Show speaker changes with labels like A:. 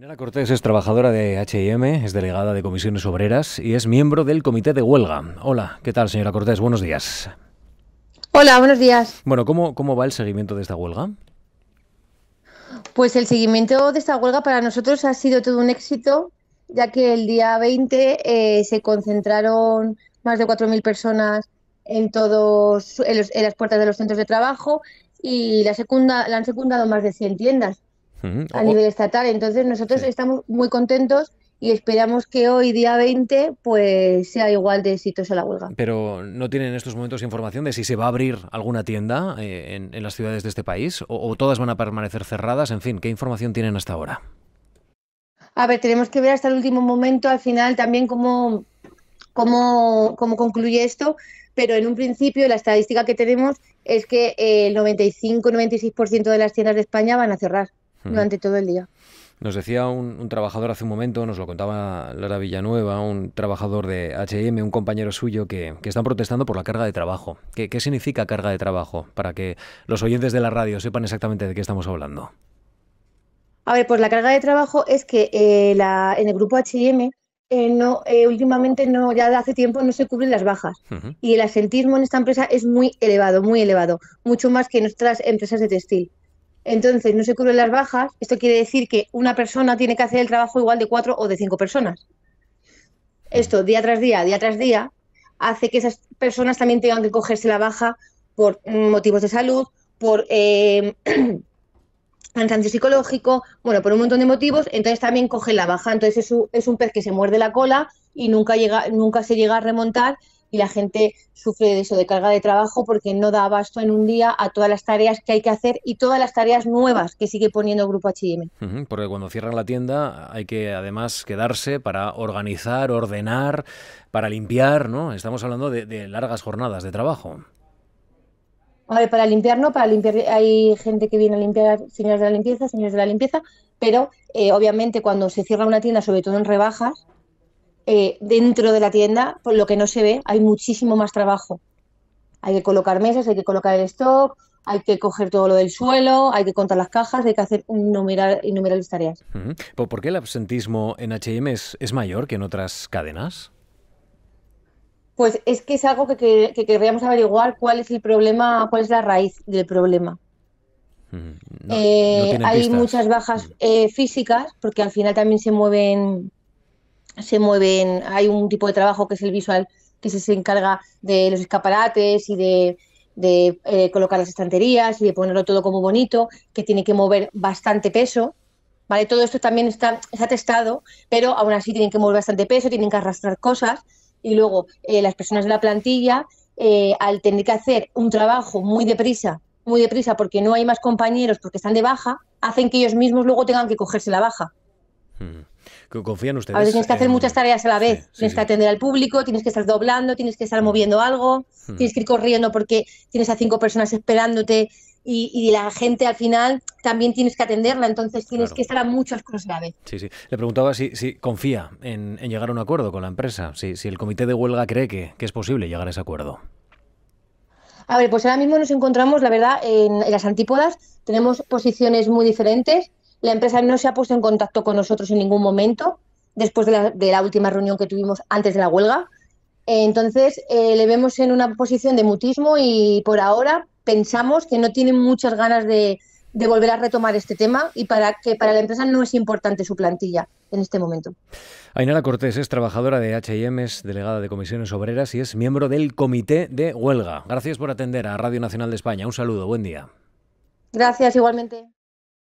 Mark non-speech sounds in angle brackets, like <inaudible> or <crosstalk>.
A: Señora Cortés es trabajadora de H&M, es delegada de comisiones obreras y es miembro del comité de huelga. Hola, ¿qué tal, señora Cortés? Buenos días.
B: Hola, buenos días.
A: Bueno, ¿cómo, cómo va el seguimiento de esta huelga?
B: Pues el seguimiento de esta huelga para nosotros ha sido todo un éxito, ya que el día 20 eh, se concentraron más de 4.000 personas en, todos, las puertas de los centros de trabajo y la, segunda la han secundado más de 100 tiendas a nivel estatal. Entonces nosotros estamos muy contentos y esperamos que hoy, día 20, pues sea igual de exitosa la huelga.
A: Pero ¿no tienen en estos momentos información de si se va a abrir alguna tienda eh, en, las ciudades de este país o, todas van a permanecer cerradas? En fin, ¿qué información tienen hasta ahora?
B: A ver, tenemos que ver hasta el último momento, al final también cómo, cómo, cómo concluye esto, pero en un principio la estadística que tenemos es que eh, el 95-96% de las tiendas de España van a cerrar durante todo el día.
A: Nos decía un, trabajador hace un momento, nos lo contaba Lara Villanueva, un trabajador de HM, un compañero suyo, que, están protestando por la carga de trabajo. ¿Qué, significa carga de trabajo? Para que los oyentes de la radio sepan exactamente de qué estamos hablando.
B: A ver, pues la carga de trabajo es que eh, la, en el grupo HM no, eh, últimamente no, ya hace tiempo no se cubren las bajas. Y el asentismo en esta empresa es muy elevado, muy elevado, mucho más que en otras empresas de textil. Entonces, no se cubren las bajas. Esto quiere decir que una persona tiene que hacer el trabajo igual de cuatro o de cinco personas. Esto, día tras día, día tras día, hace que esas personas también tengan que cogerse la baja por mm, motivos de salud, por eh, <clears throat> cansancio psicológico, bueno, por un montón de motivos, entonces también cogen la baja. Entonces es un, es un pez que se muerde la cola y nunca, llega, nunca se llega a remontar y la gente sufre de eso, de carga de trabajo, porque no da abasto en un día a todas las tareas que hay que hacer y todas las tareas nuevas que sigue poniendo Grupo HM.
A: porque cuando cierran la tienda hay que además quedarse para organizar, ordenar, para limpiar, ¿no? Estamos hablando de, largas jornadas de trabajo.
B: A para limpiar no, para limpiar hay gente que viene a limpiar, señores de la limpieza, señores de la limpieza, pero eh, obviamente cuando se cierra una tienda, sobre todo en rebajas, eh, dentro de la tienda, por lo que no se ve, hay muchísimo más trabajo. Hay que colocar mesas, hay que colocar el stock, hay que coger todo lo del suelo, hay que contar las cajas, hay que hacer innumerables, tareas.
A: ¿Por qué el absentismo en HM es, mayor que en otras cadenas?
B: Pues es que es algo que, querríamos averiguar cuál es el problema, cuál es la raíz del problema.
A: Eh, hay
B: muchas bajas eh, físicas porque al final también se mueven se mueven, hay un tipo de trabajo que es el visual, que se, encarga de los escaparates y de, eh, colocar las estanterías y de ponerlo todo como bonito, que tiene que mover bastante peso. ¿Vale? Todo esto también está, está testado, pero aún así tienen que mover bastante peso, tienen que arrastrar cosas y luego eh, las personas de la plantilla, eh, al tener que hacer un trabajo muy deprisa, muy deprisa porque no hay más compañeros, porque están de baja, hacen que ellos mismos luego tengan que cogerse la baja.
A: Hmm confían ustedes. A tienes que hacer muchas
B: tareas a la vez. tienes que atender al público, tienes que estar doblando, tienes que estar hmm. moviendo algo, hmm. tienes que ir corriendo porque tienes a cinco personas esperándote y, la gente al final también tienes que atenderla, entonces tienes que estar a muchas cosas a la vez.
A: Sí, sí. Le preguntaba si, si confía en, llegar a un acuerdo con la empresa, si, el comité de huelga cree que, que es posible llegar a ese acuerdo.
B: A ver, pues ahora mismo nos encontramos, la verdad, en las antípodas. Tenemos posiciones muy diferentes la empresa no se ha puesto en contacto con nosotros en ningún momento después de la, última reunión que tuvimos antes de la huelga. Entonces, eh, le vemos en una posición de mutismo y por ahora pensamos que no tiene muchas ganas de, volver a retomar este tema y para que para la empresa no es importante su plantilla en este momento.
A: Ainara Cortés es trabajadora de H&M, es delegada de comisiones obreras y es miembro del comité de huelga. Gracias por atender a Radio Nacional de España. Un saludo, buen día.
B: Gracias, igualmente.